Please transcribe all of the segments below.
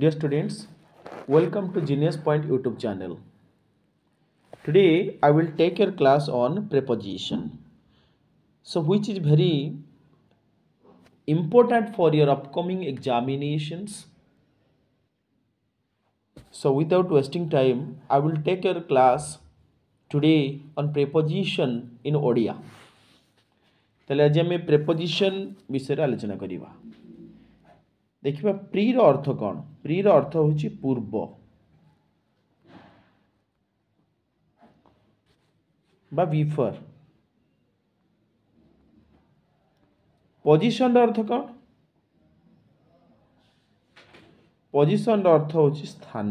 Dear students, welcome to Genius Point YouTube channel. Today I will take your class on preposition. So which is very important for your upcoming examinations. So without wasting time, I will take your class today on preposition in Odia. তাহলে আজ আমি preposition বিষয়ে আলোচনা করিবা ଦେଖିବା ପ୍ରିର ଅର୍ଥ କ'ଣ ପ୍ରିର ଅର୍ଥ ହେଉଛି ପୂର୍ବ বা বিফর পজিশনর অর্থ କ'ଣ পজিশনর অর্থ ହେଉଛି স্থাନ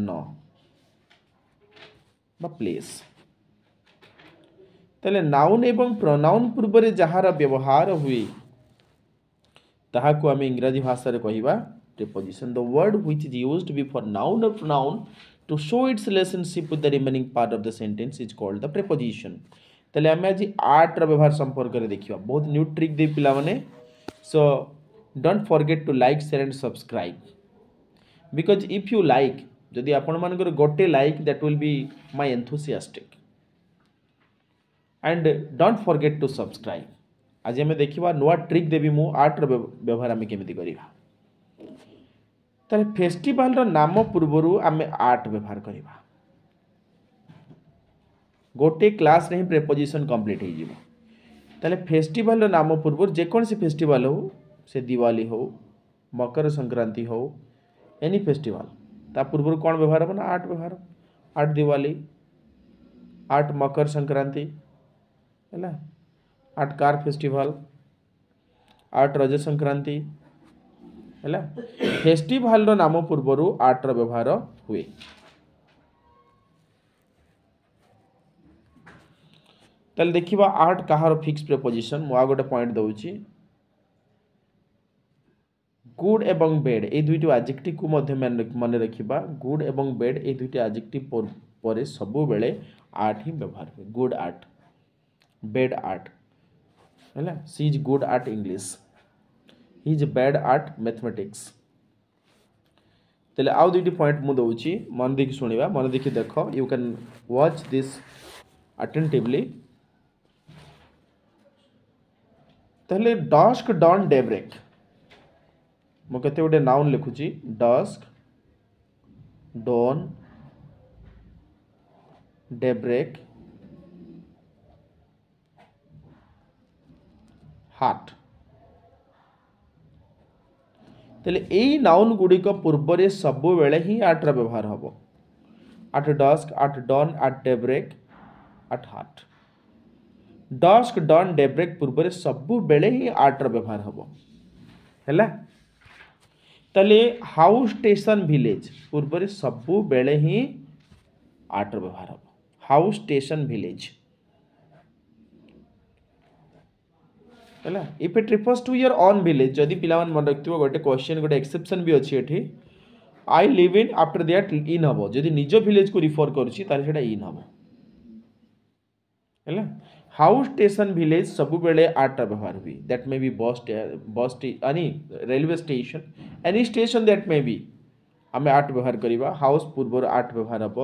বা প্লেস তাহলে নাউন এবং প্রনাউন পূর্বরে যাହାର ବ୍ୟବହାର ହୁଏ ତାହାକୁ ଆମେ ଇଂରାଜୀ ଭାଷାରେ କହିବା preposition. The word which is used before noun or pronoun to show its relationship with the remaining part of the sentence is called the preposition. তাহলে আমি আজ আর্টর ব্যবহার সম্পর্কে দেখিবা বহুত নিউ ট্রিক দেই পিলামানে so don't forget to like share and subscribe because if you like যদি ଆପଣମାନଙ୍କର ଗୋଟେ like that will be my enthusiastic and don't forget to subscribe ଆଜି ଆମେ ଦେଖିବା ନୂଆ ଟ୍ରିକ୍ ଦେବି ମୁଁ ଆର୍ଟର ବ୍ୟବହାର ଆମେ କେମିତି କରିବା तेल फेस्टिवल नाम पूर्व आम आर्ट व्यवहार करवा गोटे क्लास रही प्रेपोजिशन कम्प्लीट हो फेस्टिवल नाम पूर्व जेकोसी फेस्टिवल हो से दिवाली हो मकर संक्रांति हो एनी फेस्टिवल ता पूर्व कौन व्यवहार हो ना आर्ट व्यवहार आर्ट दिवाली आर्ट मकर संक्रांति है आर्ट कार फेस्टिवल आर्ट रज संक्रांति ହେଲା ଫେଷ୍ଟିଭାଲର ନାମ ପୂର୍ବରୁ ଆର୍ଟର ବ୍ୟବହାର ହୁଏ ତାହେଲେ ଦେଖିବା ଆର୍ଟ କାହାର ଫିକ୍ସ ପ୍ରିପୋଜିସନ୍ ମୁଁ ଆଉ ଗୋଟେ ପଏଣ୍ଟ ଦେଉଛି গুড এবং বেড এই দুইটি আজেক্টিভকে মধ্যে মনে রাখবা গুড এবং বেড এই দুইটি আজেক্টিভ পরে সবুবেলে আর্ট হি ব্যবহার হুয়ে গুড আর্ট বেড আর্ট হ্যাঁ she is good at English he's bad at mathematics तेल आउ दुईटी पॉइंट मुझे दौर मन देखी शुणा मन देखी देख you can watch this attentively तेल्ले डस्क डन डे ब्रेक मुझे गोटे नाउन लिखुची dusk dawn daybreak at तेल यही नाउन गुड़िक पूर्व सब बेले ही आर्टर व्यवहार हम at dusk at dawn at daybreak at at dusk dawn daybreak पूर्व सब बेले ही आट्र व्यवहार हम है तले हाउस स्टेशन भिलेज पूर्व सब बेले ही आट्र व्यवहार हम हाउस स्टेशन भिलेज है if it refers to your own village ଯଦି ପିଲାମାନେ ମନେ ରଖିଥିବ ଗୋଟେ କ୍ୱେଶ୍ଚନ୍ ଗୋଟେ ଏକ୍ସେପସନ୍ ବି ଅଛି ଏଠି I live in after that in ହେବ ଯଦି ନିଜ ଭିଲେଜ୍କୁ ରିଫର୍ କରୁଛି ତାହେଲେ हाउ स्टेशन भिलेज सब आर्ट व्यवहार हुए that may be bus bus यानी railway station any station that may be आम आर्ट व्यवहार करवा हाउस पूर्व आर्ट व्यवहार हम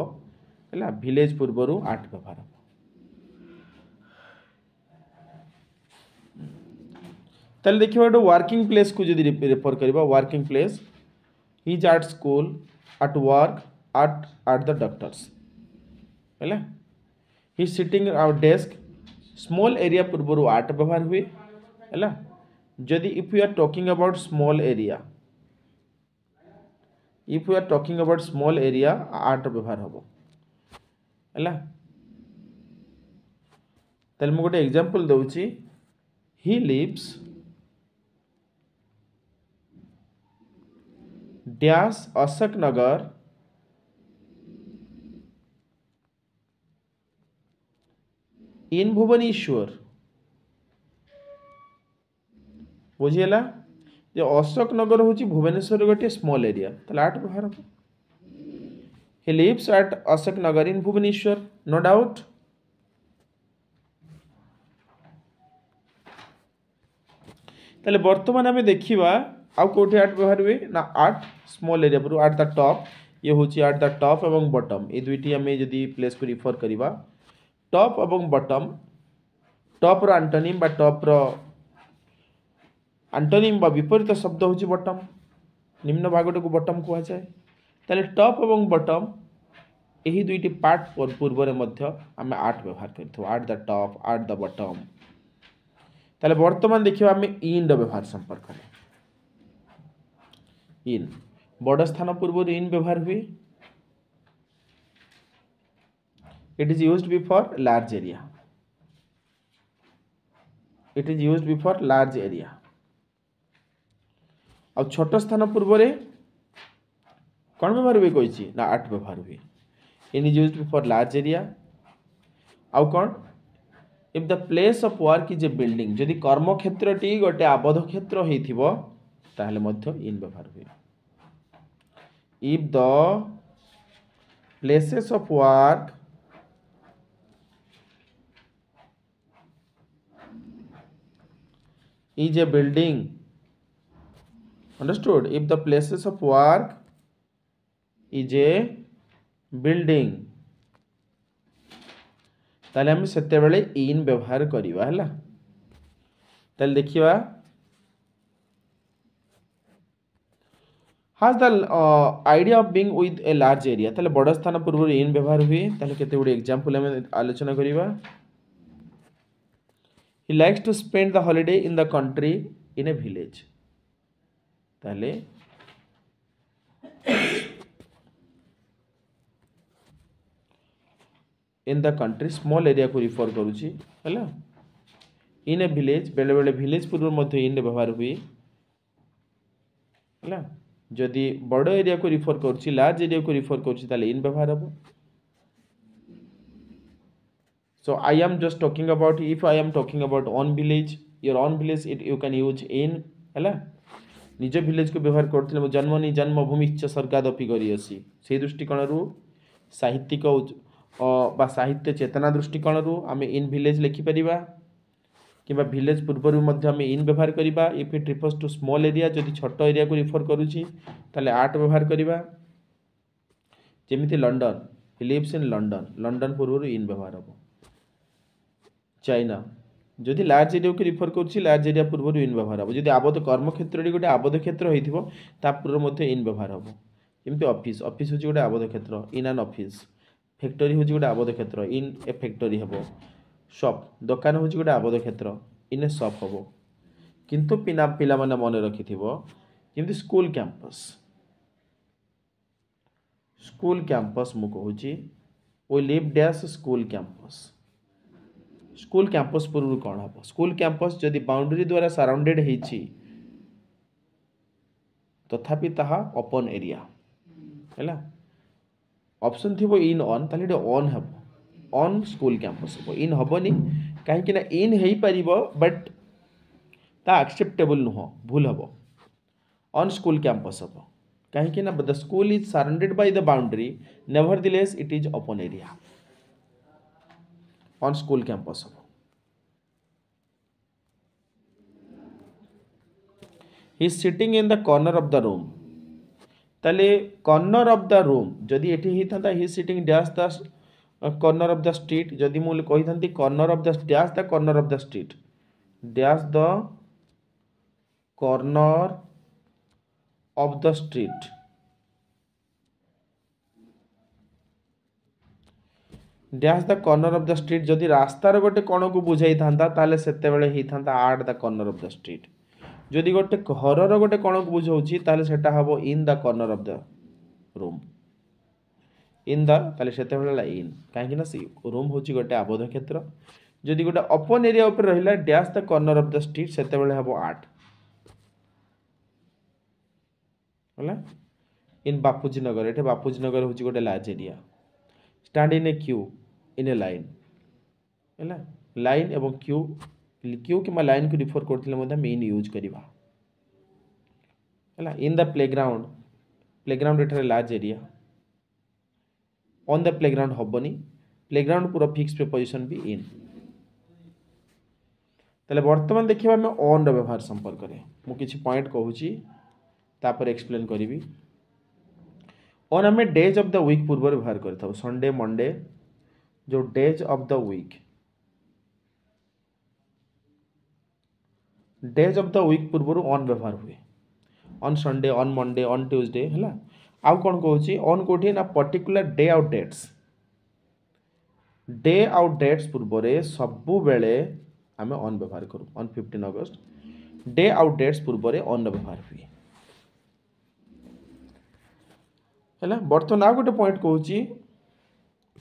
है भिलेज पूर्व आर्ट व्यवहार हम तेल देखिए गोटे वर्किंग प्लेस को जी रेफर करवा working place is at school at work at at the doctor's है he sitting desk small area पूर्व आट व्यवहार हुए है जदि if you are talking about small area if you are talking about small area at व्यवहार हम है मुझे example example he lives dash Ashok Nagar in Bhubaneswar बुझेगा जो अशोक नगर हूँ भुवनेश्वर गोटे स्मॉल एरिया आठ बाहर he lives at Ashok Nagar in Bhubaneswar no doubt तेल वर्तमान आम देखा आउ कौट आर्ट व्यवहार हुए ना आर्ट स्मल एरिया पर आर्ट द टप ये हूँ आर्ट द टप और बटम ये दुईटी आम जब प्लेस को रिफर करवा टप और बटम टप्र आंटनीम टप्र आंटनीम विपरीत शब्द हूँ बटम निम्न भागटे को बटम कह जाए तो टप और बटम यही दुईट पार्ट पूर्व में आर्ट व्यवहार कर the top at the bottom तेल बर्तमान देखिए आम इंड व्यवहार संपर्क में ইন বড় স্থান পূর্বর ইন ব্যবহার হুয়ে it is used before large area it is used before large area ଆଉ ଛୋଟ ସ୍ଥାନ ପୂର୍ବରେ କ'ଣ ବ୍ୟବହାର ହୁଏ କହିଛି ନା ଆର୍ଟ ବ୍ୟବହାର ହୁଏ in is use for large area ଆଉ କ'ଣ if the place of work is a building ଯଦି କର୍ମକ୍ଷେତ୍ରଟି ଗୋଟେ ଆବଦ୍ଧ କ୍ଷେତ୍ର ହେଇଥିବ ତାହେଲେ ମଧ୍ୟ ଇନ୍ ବ୍ୟବହାର ହୁଏ if the places of work is a building understood if the places of work is a building তাহলে আমি সেতবে ইন ব্যবহার করা হল তাহলে দেখা has the idea of being with a large area তাহলে বড় স্থান পূর্বରୁ ইନ୍ ବ୍ୟବହାର ହୁଏ ତାହେଲେ କେତେ ଗୁଡ଼ିଏ ଏକ୍ଜାମ୍ପଲ୍ ଆମେ ଆଲୋଚନା କରିବା he likes to spend the holiday in the country in a village তাহলে in the country small area কু রিফর করুছি হ্যাঁ ইন এ ভিলেজ বেড়ে বেড়ে ভিলেজ পূর্ব মধ্যে ইন ব্যবহার হুয়ে হ্যাঁ যদি বଡ଼ ଏରିଆକୁ ରିଫର୍ କରୁଛି ଲାର୍ଜ ଏରିଆକୁ ରିଫର୍ କରୁଛି ତାହେଲେ ଇନ୍ ବ୍ୟବହାର ହେବ So I am just talking about if I am talking about on village, your on village it you can use in ହେଲା ନିଜ ଭିଲେଜକୁ ବ୍ୟବହାର କରୁଥିଲେ ମୁଁ ଜନ୍ମ ନି ଜନ୍ମଭୂମି ଇଚ୍ଛା ସ୍ୱର୍ଗାଦପି କରିଅଛି ସେହି ଦୃଷ୍ଟିକୋଣରୁ ସାହିତ୍ୟିକ ବା ସାହିତ୍ୟ ଚେତନା ଦୃଷ୍ଟିକୋଣରୁ ଆମେ ଇନ୍ ଭିଲେଜ୍ ଲେଖିପାରିବା কিংবা ভিলেজ পূর্বরু মধ্যে আমি ইন ব্যবহার করা if it refers to small area যদি ছোট এরিয়া রিফর করুছি তাহলে আট ব্যবহার করা যেমি London he lives in London London পূর্বর ইন ব্যবহার হব চাইনা যদি লার্জ এরিয়াকে রিফর করছি লার্জ এরিয়া পূর্বর ইন ব্যবহার হব যদি আবদ্ধ কর্মক্ষেত্রটি গোটে আবদ্ধ ক্ষেত্র হয়েছিল তা পূর্ব মধ্যে ইন ব্যবহার হব যেমি অফিস অফিস হচ্ছে গোটে আবদ্ধ ক্ষেত্র ইন আন অফিস ফ্যাক্টরি হচ্ছে গোটে আবদ্ধ ক্ষেত্র ইন এ ফ্যাক্টরি হব ସପ୍ ଦୋକାନ ହେଉଛି ଗୋଟେ ଆବଦ୍ଧ କ୍ଷେତ୍ର ଇନେ ସପ୍ ହେବ କିନ୍ତୁ ପିଲା ପିଲାମାନେ ମନେ ରଖିଥିବ ଯେମିତି ସ୍କୁଲ୍ କ୍ୟାମ୍ପସ୍ ସ୍କୁଲ୍ କ୍ୟାମ୍ପସ୍ ମୁଁ କହୁଛି we live dash school campus school campus ପୂର୍ବରୁ କ'ଣ ହେବ ସ୍କୁଲ୍ କ୍ୟାମ୍ପସ୍ ଯଦି ବାଉଣ୍ଡରୀ ଦ୍ୱାରା ସରାଉଣ୍ଡେଡ଼୍ ହେଇଛି ତଥାପି ତାହା ଓପନ୍ ଏରିଆ ହେଲା ଅପସନ୍ ଥିବ ଇନ୍ ଅନ୍ ତାହେଲେ ଏଠି ଅନ୍ ହେବ अन् स्कूल क्यापस को इन हेनी कहीं इन हो पार बट ता आक्सेप्टेबल नुह भूल हम अन् स्कूल क्यापस हम कहीं the school is surrounded by the boundary nevertheless it is open area on school campus हम he sitting in the corner of the room तेल कर्नर अफ द रूम जदि ये he sitting dash dash corner of the street ଯଦି ମୁଁ କହିଥାନ୍ତି corner of the dash the corner of the street dash the corner of the street dash the corner of the street ଯଦି ରାସ୍ତାର ଗୋଟେ କୋଣକୁ ବୁଝାଇଥାନ୍ତା ତାହେଲେ ସେତେବେଳେ ହେଇଥାନ୍ତା at the corner of the street ଯଦି ଗୋଟେ ଘରର ଗୋଟେ କୋଣକୁ ବୁଝାଉଛି ତାହେଲେ ସେଟା ହେବ in the corner of the room in that in कहीं रूम हूँ गोटे आबद्ध क्षेत्र जदि गोटे ओपन एरिया उपर रहा dash the corner of the street से हम आर्ट है इन बापूजी नगर ये बापूजी नगर हूँ गोटे large area stand in a queue in a line है लाइन एवं क्यू क्यू कि लाइन को रिफर कर मेन यूज करवा है in the playground playground large area on the playground ହେବନି ପ୍ଲେଗ୍ରାଉଣ୍ଡ ପୁରା ଫିକ୍ସ ପ୍ରିପୋଜିସନ୍ ବି ଇନ୍ ତାହେଲେ ବର୍ତ୍ତମାନ ଦେଖିବା ଆମେ ଅନ୍ର ବ୍ୟବହାର ସମ୍ପର୍କରେ ମୁଁ କିଛି ପଏଣ୍ଟ କହୁଛି ତାପରେ ଏକ୍ସପ୍ଲେନ୍ କରିବି ଅନ୍ ଆମେ ଡେଜ୍ ଅଫ୍ ଦ ୱିକ୍ ପୂର୍ବରୁ ବ୍ୟବହାର କରିଥାଉ ସଣ୍ଡେ ମଣ୍ଡେ ଯେଉଁ days of the week days of the week ପୂର୍ବରୁ ଅନ୍ ବ୍ୟବହାର ହୁଏ on Sunday on Monday on Tuesday ହେଲା ଆଉ କ'ଣ କହୁଛି ଅନ୍ କେଉଁଠି ନା ପର୍ଟିକୁଲାର ଡେ ଆଉ ଡେଟ୍ସ ଡେ ଆଉ ଡେଟ୍ସ ପୂର୍ବରେ ସବୁବେଳେ ଆମେ ଅନ୍ ବ୍ୟବହାର କରୁ ଅନ୍ ଫିଫ୍ଟିନ୍ ଅଗଷ୍ଟ ଡେ ଆଉ ଡେଟ୍ସ ପୂର୍ବରେ ଅନ୍ର ବ୍ୟବହାର ହୁଏ ହେଲା ବର୍ତ୍ତମାନ ଆଉ ଗୋଟେ ପଏଣ୍ଟ କହୁଛି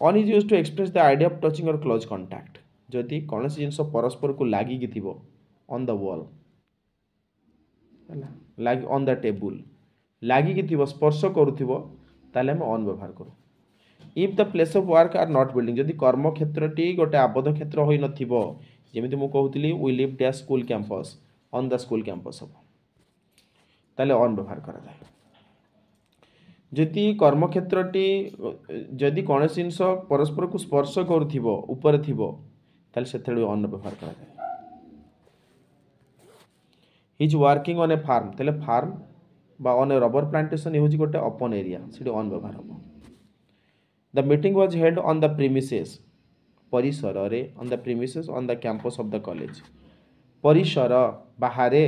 on is use to express the idea of touching or close contact ଯଦି କୌଣସି ଜିନିଷ ପରସ୍ପରକୁ ଲାଗିକି ଥିବ ଅନ୍ ଦ ୱାଲ୍ ହେଲା ଲାଗି ଅନ୍ ଦ ଟେବୁଲ୍ ଲାଗିକି ଥିବ ସ୍ପର୍ଶ କରୁଥିବ ତାହେଲେ ଆମେ ଅନ୍ ବ୍ୟବହାର କରୁ if the place of work are not building ଯଦି କର୍ମକ୍ଷେତ୍ରଟି ଗୋଟେ ଆବଦ୍ଧ କ୍ଷେତ୍ର ହୋଇନଥିବ ଯେମିତି ମୁଁ କହୁଥିଲି we live dash school campus on the school campus ହେବ ତାହେଲେ ଅନ୍ ବ୍ୟବହାର କରାଯାଏ ଯଦି କର୍ମକ୍ଷେତ୍ରଟି ଯଦି କୌଣସି ଜିନିଷ ପରସ୍ପରକୁ ସ୍ପର୍ଶ କରୁଥିବ ଉପରେ ଥିବ ତାହେଲେ ସେଥିରେ ଅନ୍ ବ୍ୟବହାର କରାଯାଏ he's working on a farm ତାହେଲେ ଫାର୍ମ বা অন এ ରବର ପ୍ଲାଣ୍ଟେସନ୍ ହେଉଛି ଗୋଟେ ଅପନ୍ ଏରିଆ ସେଠି ଅନ୍ ବ୍ୟବହାର ହେବ the meeting was held on the premises ପରିସରରେ on the premises on the campus of the college ପରିସର ବାହାରେ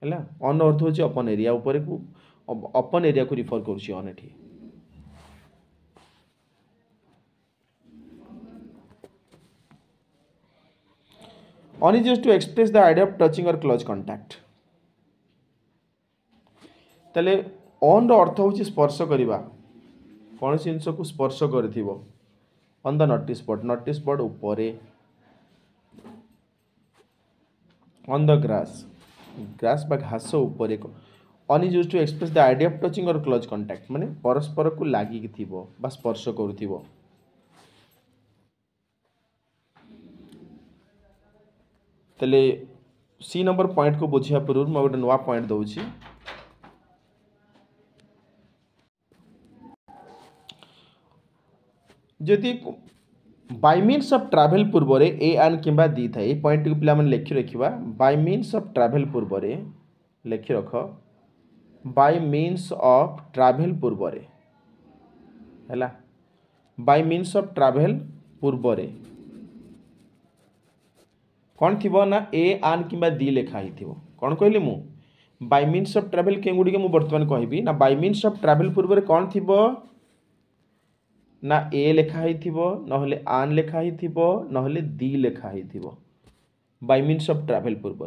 ହେଲା ଅନ୍ ଅର୍ଥ ହେଉଛି ଅପନ୍ ଏରିଆ ଉପରକୁ ଅପନ୍ ଏରିଆକୁ ରିଫର୍ କରୁଛି ଅନ୍ ଏଠି on is to express the idea of touching or close contact तले अन अर्थ करबा कोन कमसी को स्पर्श गरि notice bird notice bird up on the grass grass बा घास को on is to express the idea of touching or close contact मेस्परको लागर्शले सि नम्बर पोइन्टको बुझा पूर्व मुवा पॉइंट दो ଯଦି ବାଇ ମିନ୍ସ ଅଫ୍ ଟ୍ରାଭେଲ୍ ପୂର୍ବରେ ଏ ଆଣ୍ଡ୍ କିମ୍ବା ଦି ଥାଏ ଏଇ ପଏଣ୍ଟ୍ଟିକୁ ପିଲାମାନେ ଲେଖି ରଖିବା ବାଇ ମିନ୍ସ ଅଫ୍ ଟ୍ରାଭେଲ୍ ପୂର୍ବରେ ଲେଖି ରଖ ବାଇ ମିନ୍ସ ଅଫ୍ ଟ୍ରାଭେଲ୍ ପୂର୍ବରେ ହେଲା ବାଇ ମିନ୍ସ ଅଫ୍ ଟ୍ରାଭେଲ୍ ପୂର୍ବରେ କ'ଣ ଥିବ ନା ଏ ଆନ୍ କିମ୍ବା ଦି ଲେଖା ହେଇଥିବ କ'ଣ କହିଲି ମୁଁ ବାଇ ମିନ୍ସ ଅଫ୍ ଟ୍ରାଭେଲ୍ କେଉଁଗୁଡ଼ିକ ମୁଁ ବର୍ତ୍ତମାନ କହିବି ନା ବାଇ ମିନ୍ସ ଅଫ୍ ଟ୍ରାଭେଲ୍ ପୂର୍ବରେ କ'ଣ ଥିବ ना ए लिखाही थी ना आन लिखाही थी ना दी लिखाही थी बै मीनस अफ ट्रावेल पूर्व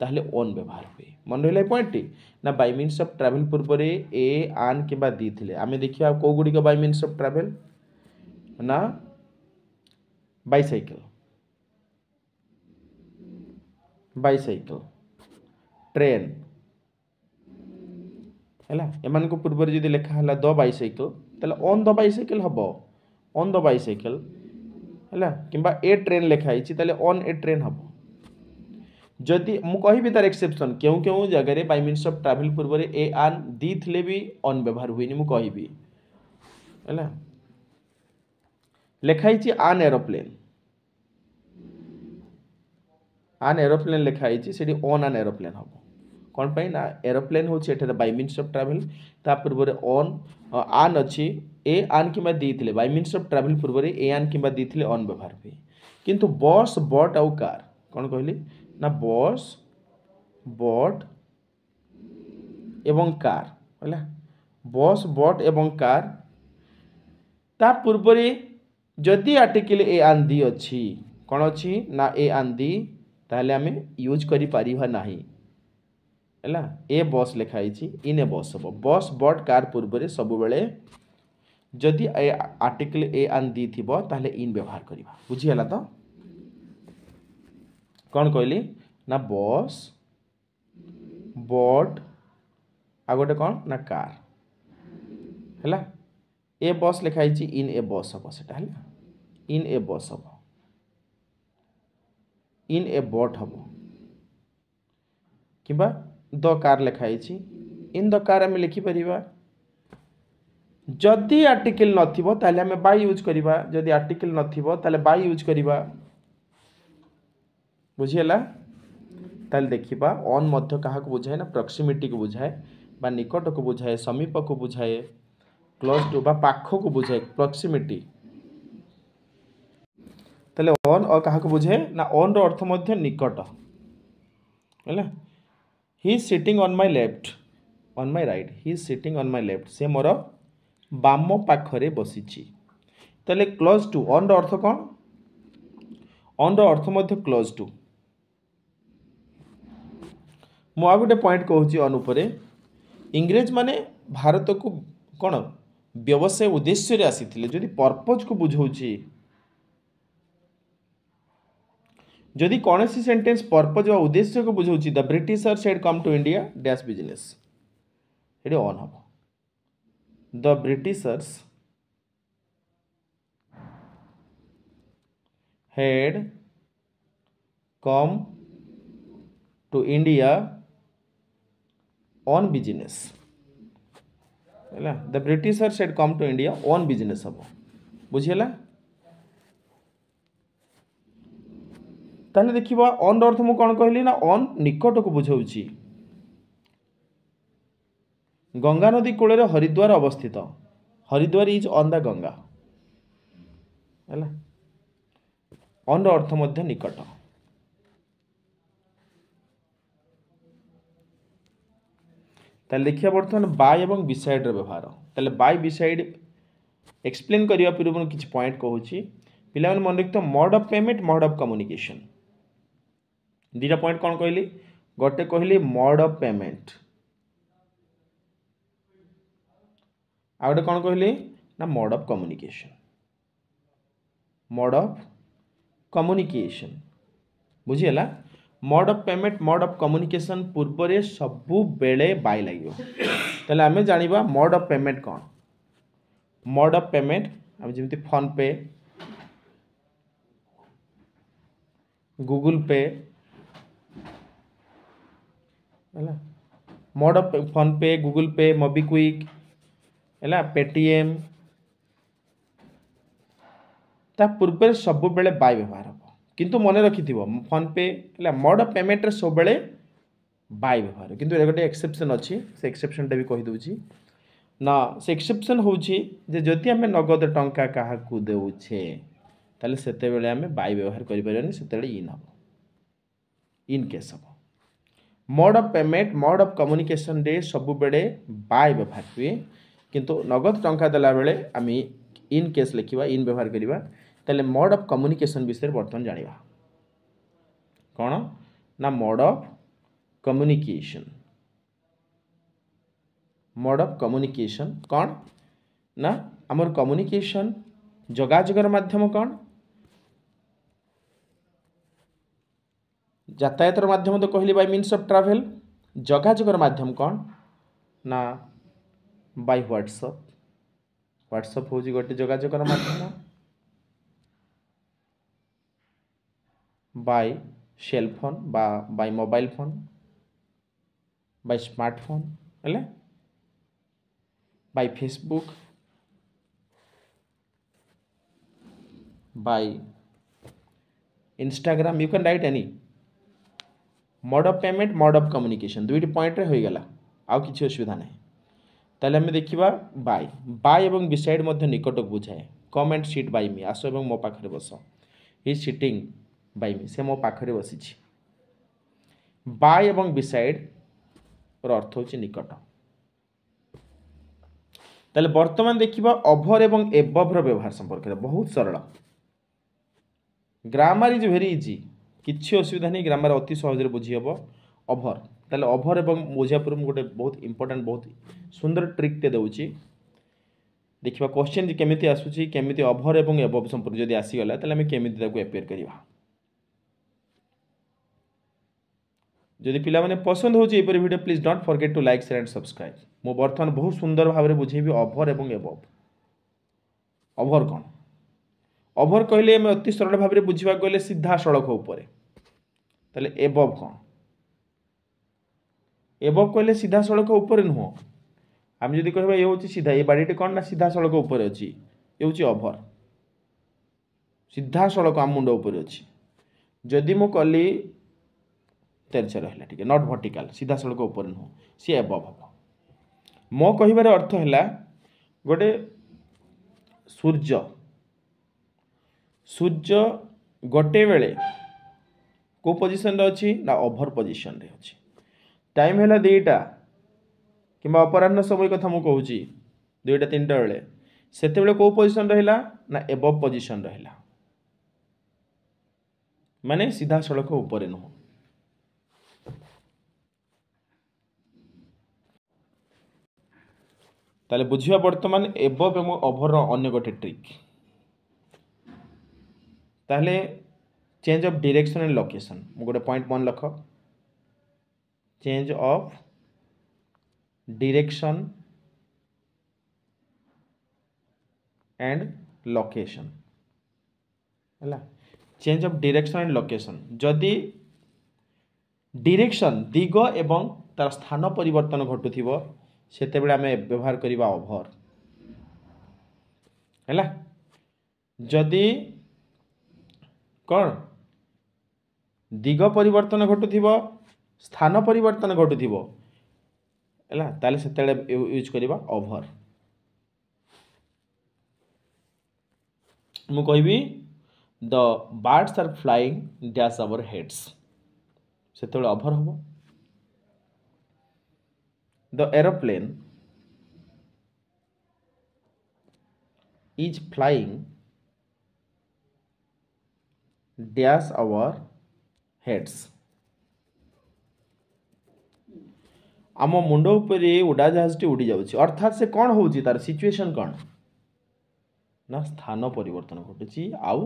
तेल ओन व्यवहार हुए मन रहा पॉइंट टी ना बै मीनस अफ ट्रावेल पूर्व ए आन कि दी थे आम देखा कौ गुड़िक बै मीनस अफ ट्रावेल ना बैसाइकल बैसाइकल ट्रेन है पूर्व जी लिखा है द बैसाइकल তাহলে ଅନ୍ ଦ ବାଇସାଇକେଲ ହେବ ଅନ୍ ଦ ବାଇସାଇକେଲ ହେଲା କିମ୍ବା ଏ ଟ୍ରେନ୍ ଲେଖା ହେଇଛି ତାହେଲେ ଅନ୍ ଏ ଟ୍ରେନ୍ ହେବ ଯଦି ମୁଁ କହିବି ତାର ଏକ୍ସେପସନ୍ କେଉଁ କେଉଁ ଜାଗାରେ ବାଇ ମିନ୍ସ ଅଫ୍ ଟ୍ରାଭେଲ୍ ପୂର୍ବରେ ଏ ଆନ୍ ଦି ଥିଲେ ବି ଅନ୍ ବ୍ୟବହାର ହୁଏନି ମୁଁ କହିବି ହେଲା ଲେଖା ହେଇଛି ଆନ୍ ଏରୋପ୍ଲେନ୍ ଆନ୍ ଏରୋପ୍ଲେନ୍ ଲେଖା ହେଇଛି ସେଠି ଅନ୍ ଆନ୍ ଏରୋପ୍ଲେନ୍ ହେବ କ'ଣ ପାଇଁ ନା ଏରୋପ୍ଲେନ୍ ହେଉଛି ଏଠାରେ ବାଇ ମିନ୍ସ ଅଫ୍ ଟ୍ରାଭେଲ୍ ତା ପୂର୍ବରେ ଅନ୍ ଆନ୍ ଅଛି ଏ ଆନ୍ କିମ୍ବା ଦେଇଥିଲେ ବାଇ ମିନ୍ସ ଅଫ୍ ଟ୍ରାଭେଲ୍ ପୂର୍ବରେ ଏ ଆନ୍ କିମ୍ବା ଦେଇଥିଲେ ଅନ୍ ବ୍ୟବହାର ହୁଏ କିନ୍ତୁ ବସ୍ ବଟ୍ ଆଉ କାର୍ କ'ଣ କହିଲି ନା ବସ୍ ବଟ୍ ଏବଂ କାର୍ ହେଲା ବସ୍ ବଟ୍ ଏବଂ କାର୍ ତା ପୂର୍ବରେ ଯଦି ଆର୍ଟିକିଲ୍ ଏ ଆନ୍ଦି ଅଛି କ'ଣ ଅଛି ନା ଏ ଆନ୍ଦି ତାହେଲେ ଆମେ ୟୁଜ୍ କରିପାରିବା ନାହିଁ ହେଲା ଏ ବସ୍ ଲେଖା ହେଇଛି ଇନ୍ ଏ ବସ୍ ହେବ ବସ୍ ବଟ୍ କାର୍ ପୂର୍ବରେ ସବୁବେଳେ ଯଦି ଏ ଆର୍ଟିକଲ୍ ଏ ଆନ୍ ଦି ଥିବ ତାହେଲେ ଇନ୍ ବ୍ୟବହାର କରିବା ବୁଝିଗଲା ତ କ'ଣ କହିଲି ନା ବସ୍ ବଟ୍ ଆଉ ଗୋଟେ କ'ଣ ନା କାର୍ ହେଲା ଏ ବସ୍ ଲେଖା ହେଇଛି ଇନ୍ ଏ ବସ୍ ହେବ ସେଟା ହେଲା ଇନ୍ ଏ ବସ୍ ହେବ ଇନ୍ ଏ ବଟ୍ ହେବ କିମ୍ବା द कार लिखाई इन द कार आम लिखिपर जदि आर्टिकल नमें आम बै यूज करवा जदि आर्टिकल ताले यूज करवा बुझीला ताले देखा अन् क्या बुझाए ना प्रक्सीमिटी को बुझाए बा निकट को बुझाए समीप को बुझाए क्लस टू बाख को बुझाए प्रक्सीमिटी तेल अन् क्या बुझाए ना अन् रर्थ निकट है he is sitting on my left on my right he is sitting on my left ସେ ମୋର ବାମ ପାଖରେ ବସିଛି ତାହେଲେ କ୍ଲୋଜ୍ ଟୁ ଅନ୍ର ଅର୍ଥ କ'ଣ ଅନ୍ର ଅର୍ଥ ମଧ୍ୟ କ୍ଲୋଜ୍ ଟୁ ମୁଁ ଆଉ ଗୋଟେ ପଏଣ୍ଟ କହୁଛି ଅନ୍ ଉପରେ ଇଂରେଜମାନେ ଭାରତକୁ କ'ଣ ବ୍ୟବସାୟ ଉଦ୍ଦେଶ୍ୟରେ ଆସିଥିଲେ ଯଦି ପର୍ପଜ୍କୁ ବୁଝାଉଛି जदि कौन सेन्टेन्स पर्पज व उद्देश्य को बुझे the British said come to India dash business ये on the Britishers had come to India on business है the British said come to India on business हम बुझीगला ତାହେଲେ ଦେଖିବା ଅନ୍ର ଅର୍ଥ ମୁଁ କ'ଣ କହିଲି ନା ଅନ୍ ନିକଟକୁ ବୁଝାଉଛି ଗଙ୍ଗା ନଦୀ କୂଳରେ ହରିଦ୍ୱାର ଅବସ୍ଥିତ Haridwar is on the Ganga ହେଲା ଅନ୍ର ଅର୍ଥ ମଧ୍ୟ ନିକଟ ତାହେଲେ ଦେଖିବା ବର୍ତ୍ତମାନ ବାଇ ଏବଂ ବିସାଇଡ଼୍ର ବ୍ୟବହାର ତାହେଲେ ବାଇ ବିସାଇଡ଼୍ ଏକ୍ସପ୍ଲେନ୍ କରିବା ପୂର୍ବରୁ କିଛି ପଏଣ୍ଟ କହୁଛି ପିଲାମାନେ ମନେ ରଖିଥିବ mode of payment mode of communication দুইটা পয়েন্ট কোণ কহিলি গোটে কহিলি মোড অফ পেমেন্ট ଆଉ ଗୋଟେ କ'ଣ କହିଲି ନା mode of communication mode of communication ବୁଝିହେଲା mode of payment mode of communication ପୂର୍ବରେ ସବୁବେଳେ ବାଇ ଲାଗିବ ତାହେଲେ ଆମେ ଜାଣିବା ମୋଡ଼ ଅଫ୍ ପେମେଣ୍ଟ କ'ଣ ମୋଡ଼ ଅଫ୍ ପେମେଣ୍ଟ ଆମେ ଯେମିତି ଫୋନ୍ପେ ଗୁଗୁଲ୍ ପେ ହେଲା mode PhonePe Google Pay MobiKwik ହେଲା ପେଟିଏମ୍ ତା ପୂର୍ବରେ ସବୁବେଳେ ବାଏ ବ୍ୟବହାର ହେବ କିନ୍ତୁ ମନେ ରଖିଥିବ ଫୋନ୍ପେ ହେଲା ମୋଡ଼ ପେମେଣ୍ଟରେ ସବୁବେଳେ ବାଏ ବ୍ୟବହାର କିନ୍ତୁ ଏ ଗୋଟେ ଏକ୍ସେପସନ୍ ଅଛି ସେ ଏକ୍ସେପସନ୍ଟା ବି କହିଦେଉଛି ନା ସେ ଏକ୍ସେପସନ୍ ହେଉଛି ଯେ ଯଦି ଆମେ ନଗଦ ଟଙ୍କା କାହାକୁ ଦେଉଛେ ତାହେଲେ ସେତେବେଳେ ଆମେ ବାଏ ବ୍ୟବହାର କରିପାରିବାନି ସେତେବେଳେ ଇନ୍ ହେବ ଇନ୍ କେସ୍ ହେବ mode of payment mode of କମ୍ୟୁନିକେସନ୍ରେ ସବୁବେଳେ ବାଏ ବ୍ୟବହାର ହୁଏ କିନ୍ତୁ ନଗଦ ଟଙ୍କା ଦେଲାବେଳେ ଆମେ ଇନ୍ କେସ୍ ଲେଖିବା ଇନ୍ ବ୍ୟବହାର କରିବା ତାହେଲେ ମୋଡ଼ ଅଫ୍ କମ୍ୟୁନିକେସନ୍ ବିଷୟରେ ବର୍ତ୍ତମାନ ଜାଣିବା କ'ଣ ନା mode of communication mode of communication କ'ଣ ନା ଆମର କମ୍ୟୁନିକେସନ୍ ଯୋଗାଯୋଗର ମାଧ୍ୟମ କ'ଣ যাতায়াতের মাধ্যম তো কহিলি বাই মিনস অফ ট্রাভেল যোগাযোগের মাধ্যম କ'ଣ না বাই হোয়াটসঅপ হোয়াটসঅপ হচ্ছে গোটে যোগাযোগের মাধ্যম বাই সেলফোন বা by mobile phone by smartphone ହେଲେ by Facebook by Instagram you can write any mode of payment mode of communication দুইটি পয়েন্টরে হয়েগলা আউ কিছু অসুবিধা না তাহলে আমি দেখিবা বাই বাই এবং বিসাইড মধ্যে নিকটক বুঝায় come and sit by me আস এবং মো পাখে বস হি সিটিং বাই মি সে মো পাখে বসিছি বাই এবং বিসাইডর অর্থ হচ্ছে নিকট তাহলে বর্তমান দেখিবা অভর এবং এবভর ব্যবহার সম্পর্কে বহুত সরল গ্রামার ইজ ভেরি ইজি କିଛି ଅସୁବିଧା ନାହିଁ ଗ୍ରାମାର ଅତି ସହଜରେ ବୁଝିହେବ ଅଭର ତାହେଲେ ଅଭର ଏବଂ ବୁଝିବା ପୂର୍ବରୁ ମୁଁ ଗୋଟେ ବହୁତ ଇମ୍ପୋର୍ଟାଣ୍ଟ ବହୁତ ସୁନ୍ଦର ଟ୍ରିକ୍ଟେ ଦେଉଛି ଦେଖିବା କ୍ୱେଶ୍ଚିନ୍ କେମିତି ଆସୁଛି କେମିତି ଅଭର ଏବଂ ଏବଭ ସମ୍ପର୍କ ଯଦି ଆସିଗଲା ତାହେଲେ ଆମେ କେମିତି ତାକୁ ଆପିୟର କରିବା ଯଦି ପିଲାମାନେ ପସନ୍ଦ ହେଉଛି ଏହିପରି ଭିଡ଼ିଓ ପ୍ଲିଜ୍ ଡଟ୍ forget to like share and subscribe ମୁଁ ବର୍ତ୍ତମାନ ବହୁତ ସୁନ୍ଦର ଭାବରେ ବୁଝେଇବି ଅଭର ଏବଂ ଏବଭ ଅଭର କ'ଣ ଅଭର କହିଲେ ଆମେ ଅତି ସରଳ ଭାବରେ ବୁଝିବାକୁ ଗଲେ ସିଧା ସଳଖ ଉପରେ তাহলে এবভ କ'ଣ এবভ କହିଲେ ସିଧାସଳଖ ଉପରେ ନୁହଁ ଆମେ ଯଦି କହିବା ଏ ହେଉଛି ସିଧା ଏ ବାଡ଼ିଟି କ'ଣ ନା ସିଧାସଳଖ ଉପରେ ଅଛି ଏ ହେଉଛି ଅଭର ସିଧାସଳଖ ଆମ ମୁଣ୍ଡ ଉପରେ ଅଛି ଯଦି ମୁଁ କଲି ତେରଛା ରହିଲା ଟିକେ ନଟ୍ ଭର୍ଟିକାଲ୍ ସିଧାସଳଖ ଉପରେ ନୁହଁ ସିଏ ଏବଭ୍ ହେବ ମୋ କହିବାର ଅର୍ଥ ହେଲା ଗୋଟେ ସୂର୍ଯ୍ୟ ସୂର୍ଯ୍ୟ ଗୋଟେ ବେଳେ କେଉଁ ପୋଜିସନ୍ରେ ଅଛି ନା ଓଭର ପୋଜିସନ୍ରେ ଅଛି ଟାଇମ୍ ହେଲା ଦୁଇଟା କିମ୍ବା ଅପରାହ୍ନ ସମୟ କଥା ମୁଁ କହୁଛି ଦୁଇଟା ତିନିଟା ବେଳେ ସେତେବେଳେ କେଉଁ ପୋଜିସନ୍ ରହିଲା ନା ଏବଭ୍ ପୋଜିସନ୍ ରହିଲା ମାନେ ସିଧାସଳଖ ଉପରେ ନୁହଁ ତାହେଲେ ବୁଝିବା ବର୍ତ୍ତମାନ ଏବଭ୍ ଏବଂ ଓଭର୍ର ଅନ୍ୟ ଗୋଟେ ଟ୍ରିକ୍ ତାହେଲେ change of direction and location ମୁଁ ଗୋଟେ ପଏଣ୍ଟ ମନେ ଲଖ change of direction and location ହେଲା change of direction and location যদি ডিরেকশন দিগ এবং তার স্থান পরিবর্তন ঘটুথিব সেতবে আমি ব্যবহার করা ওভর হল যদি কণ ଦିଗ ପରିବର୍ତ୍ତନ ଘଟୁଥିବ ସ୍ଥାନ ପରିବର୍ତ୍ତନ ଘଟୁଥିବ ହେଲା ତାହେଲେ ସେତେବେଳେ ୟୁଜ୍ କରିବା ଓଭର ମୁଁ କହିବି the birds are flying dash our heads ସେତେବେଳେ ଓଭର ହେବ the aeroplane is flying dash our heads ଆମ ମୁଣ୍ଡ ଉପରେ ଉଡ଼ାଜାହାଜଟି ଉଡ଼ିଯାଉଛି ଅର୍ଥାତ୍ ସେ କ'ଣ ହେଉଛି ତା'ର ସିଚୁଏସନ୍ କ'ଣ ନା ସ୍ଥାନ ପରିବର୍ତ୍ତନ ଘଟୁଛି ଆଉ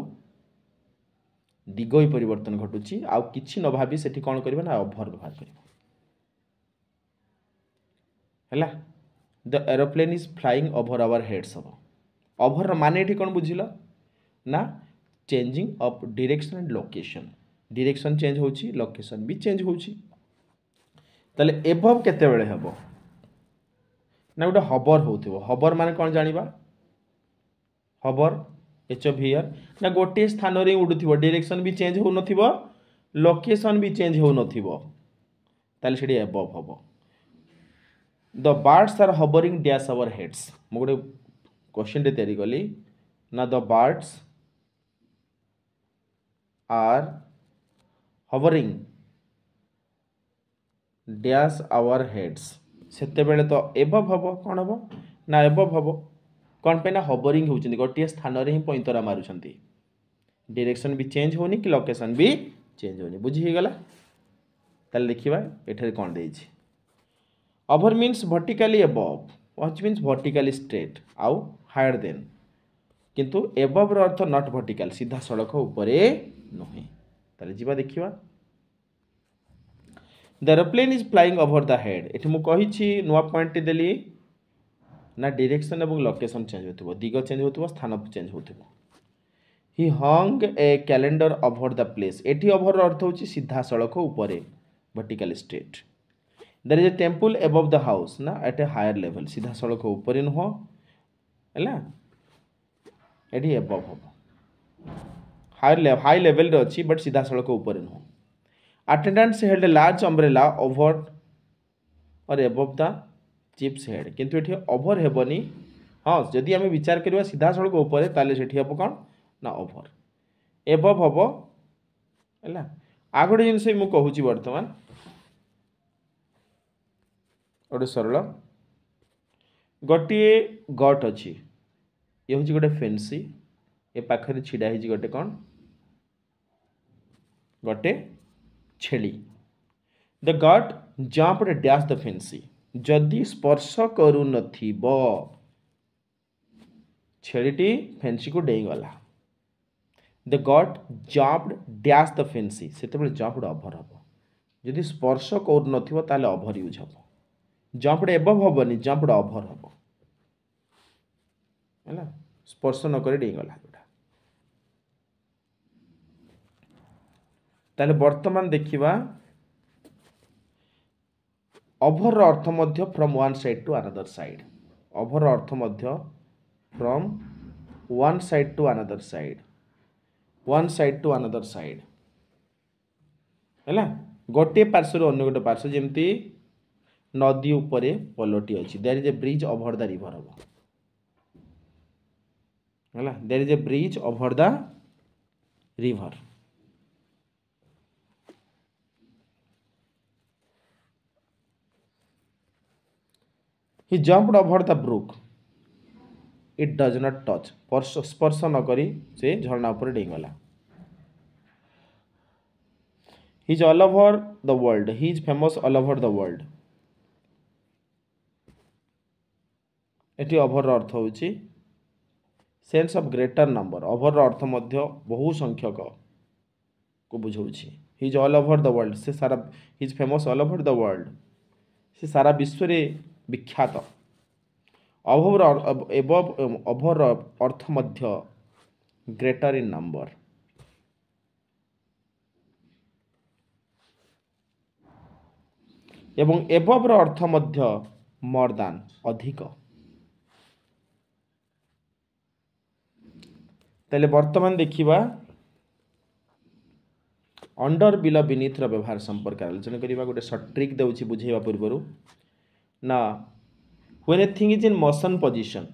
ଦିଗ ପରିବର୍ତ୍ତନ ଘଟୁଛି ଆଉ କିଛି ନ ଭାବି ସେଠି କ'ଣ କରିବା ନା ଅଭର ବ୍ୟବହାର କରିବ ହେଲା the aeroplane is flying over our heads ହେବ ଓଭରର ମାନେ ଏଠି କ'ଣ ବୁଝିଲ ନା changing of direction and location direction change হচ্ছে লোকেশন বি চেঞ্জ হচ্ছে তাহলে এভভ কেতবে হব না গোটে হবর হোথিব হবর মানে কোণ জাঁয়া হবর এচ ভিআর না গোটিয়ে স্থানরে উড়ুথিব ডিরেকশন বি চেঞ্জ হো নথিব লোকেশন বি চেঞ্জ হো নথিব তাহলে সেটি above hover the birds are hovering dash our heads मु गोटे क्वेश्चन टे तैयारी कली ना the birds are hovering dash our heads से तो एभव हम कौन हम ना एभव हम कौन पर हवरिंग हो गए स्थान हिं पैंतरा मार्ग डिरेक्शन भी चेंज होनी कि लोकेशन भी चेंज होनी बुझीगला देखा यठार कौन दे over means vertically above which means vertically straight आउ हायर देन किंतु एबव्र अर्थ नट भर्टिकाल सीधा सड़क उपरे नुहे ତାହେଲେ ଯିବା ଦେଖିବା the aeroplane is flying over the head ଏଠି ମୁଁ କହିଛି ନୂଆ ପଏଣ୍ଟଟି ଦେଲି ନା ଡିରେକ୍ସନ୍ ଏବଂ ଲୋକେସନ୍ ଚେଞ୍ଜ ହେଉଥିବ ଦିଗ ଚେଞ୍ଜ ହେଉଥିବ ସ୍ଥାନ ଚେଞ୍ଜ ହେଉଥିବ he hung a calendar over the place ଏଠି ଓଭର୍ର ଅର୍ଥ ହେଉଛି ସିଧାସଳଖ ଉପରେ vertical straight there is a temple above the house ନା ଏଟ୍ ଏ ହାୟର୍ ଲେଭେଲ୍ ସିଧାସଳଖ ଉପରେ ନୁହଁ ହେଲା ଏଠି ଏବଭ୍ ହେବ हाई हाई लेवल अच्छी बट सीधा सड़क ऊपर नुह attendants held large umbrella over और एबव द चिप्स हेड किंतु ये ओभर हेबनी हाँ जदि आम विचार करवा सीधा सड़क उपर ताले सेठी हम कौन ना ओभर एबव हम है आ गोटे जिनस मुझे कहूँ बर्तमान गोटे सरल गोटे गट अच्छी ये हूँ गोटे फेन्सी ये पाखे ढाई गोटे कौन গটে ଛେଳି the goat jumped dash the fence ଯଦି ସ୍ପର୍ଶ କରୁନଥିବ ଛେଳିଟି ଫେନ୍ସିକୁ ଡେଇଁଗଲା the goat jumped dash the fence ସେତେବେଳେ ଜମ୍ପଡ଼ ଅଭର ହେବ ଯଦି ସ୍ପର୍ଶ କରୁନଥିବ ତାହେଲେ ଅଭର ୟୁଜ୍ ହେବ ଜମ୍ପଡ଼ ଏବଭ୍ ହେବନି ଜମ୍ପଡ଼ ଅଭର ହେବ ହେଲା ସ୍ପର୍ଶ ନ କରି ଡେଇଁଗଲା ତାହେଲେ ବର୍ତ୍ତମାନ ଦେଖିବା ଅଭରର ଅର୍ଥ ମଧ୍ୟ from one side to another side ଅଭରର ଅର୍ଥ ମଧ୍ୟ from one side to another side one side to another side ହେଲା ଗୋଟିଏ ପାର୍ଶ୍ୱରୁ ଅନ୍ୟ ଗୋଟେ ପାର୍ଶ୍ୱ ଯେମିତି ନଦୀ ଉପରେ ପୋଲଟି ଅଛି there is a bridge over the river ହେବ ହେଲା there is a bridge over the river he jumped over the brook it does not touch स्पर्श नक से झरणा उपर डेगला he's all over the world he's famous all over the world एटी over अर्थ हो sense of greater number over अर्थ मध्य बहु संख्यक को बुझे he's all over the world से सारा he's famous all over the world से सारा विश्व में ବିଖ୍ୟାତ ଅଭବର ଏବଭ୍ ଅଭବର ଅର୍ଥ ମଧ୍ୟ ଗ୍ରେଟର୍ ଇନ୍ ନମ୍ବର ଏବଂ ଏବଭ୍ର ଅର୍ଥ ମଧ୍ୟ ମୋର୍ ଅଧିକ ତାହେଲେ ବର୍ତ୍ତମାନ ଦେଖିବା ଅଣ୍ଡର ବିଲ ବିନିଥର ବ୍ୟବହାର ସମ୍ପର୍କରେ ଆଲୋଚନା କରିବା ଗୋଟେ ସଟ୍ରିକ୍ ଦେଉଛି ବୁଝେଇବା ପୂର୍ବରୁ না when a thing is in motion position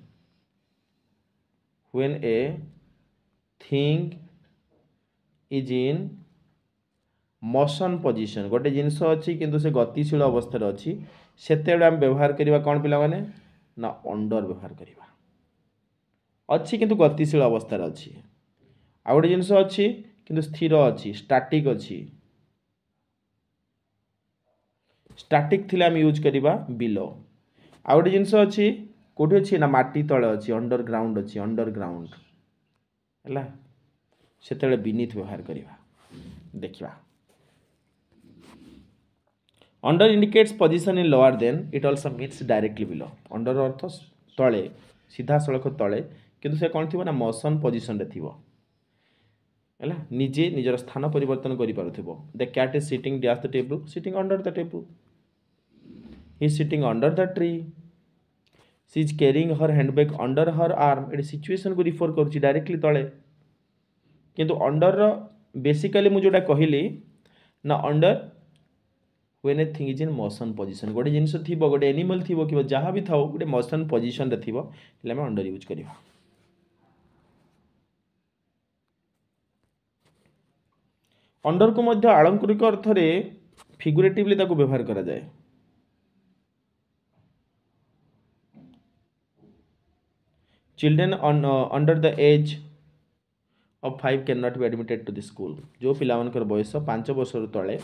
when a thing is in motion position ଗୋଟେ ଜିନିଷ ଅଛି କିନ୍ତୁ ସେ ଗତିଶୀଳ ଅବସ୍ଥାରେ ଅଛି ସେତେବେଳେ ଆମେ ବ୍ୟବହାର କରିବା କ'ଣ ପିଲାମାନେ ନା ଅଣ୍ଡର ବ୍ୟବହାର କରିବା ଅଛି କିନ୍ତୁ ଗତିଶୀଳ ଅବସ୍ଥାରେ ଅଛି ଆଉ ଗୋଟେ ଜିନିଷ ଅଛି କିନ୍ତୁ ସ୍ଥିର ଅଛି ଷ୍ଟାଟିକ୍ ଅଛି স্ଟାଟିକ୍ ଥିଲେ ଆମେ ୟୁଜ୍ କରିବା ବିଲୋ ଆଉ ଗୋଟେ ଜିନିଷ ଅଛି କେଉଁଠି ଅଛି ନା ମାଟି ତଳେ ଅଛି ଅଣ୍ଡରଗ୍ରାଉଣ୍ଡ ଅଛି ଅଣ୍ଡରଗ୍ରାଉଣ୍ଡ ହେଲା ସେତେବେଳେ ବିନିଥ୍ ବ୍ୟବହାର କରିବା ଦେଖିବା under indicates position in lower than it also means directly below under ଅର୍ଥ ତଳେ ସିଧାସଳଖ ତଳେ କିନ୍ତୁ ସେ କ'ଣ ଥିବ ନା ମସନ୍ ପଜିସନ୍ରେ ଥିବ ହେଲା ନିଜେ ନିଜର ସ୍ଥାନ ପରିବର୍ତ୍ତନ କରିପାରୁଥିବ the cat is sitting dash the table sitting under the table is sitting under the tree she is carrying her handbag under her arm ଏଠି ସିଚୁଏସନ୍କୁ ରିଫର୍ କରୁଛି ଡାଇରେକ୍ଟଲି ତଳେ କିନ୍ତୁ ଅଣ୍ଡର୍ର ବେସିକାଲି ମୁଁ ଯେଉଁଟା କହିଲି ନା under when a thing is in motion position ଗୋଟେ ଜିନିଷ ଥିବ ଗୋଟେ ଏନିମଲ୍ ଥିବ କିମ୍ବା ଯାହା ବି ଥାଉ ଗୋଟେ ମୋସନ୍ ପୋଜିସନ୍ରେ ଥିବ ହେଲେ ଆମେ ଅଣ୍ଡର୍ ୟୁଜ୍ କରିବା ଅଣ୍ଡର୍କୁ ମଧ୍ୟ ଆଳଙ୍କରିକ ଅର୍ଥରେ ଫିଗୁରେଟିଭଲି ତାକୁ ବ୍ୟବହାର କରାଯାଏ children under the age of five can not be admitted to the school ଯେଉଁ ପିଲାମାନଙ୍କର ବୟସ ପାଞ୍ଚ ବର୍ଷରୁ ତଳେ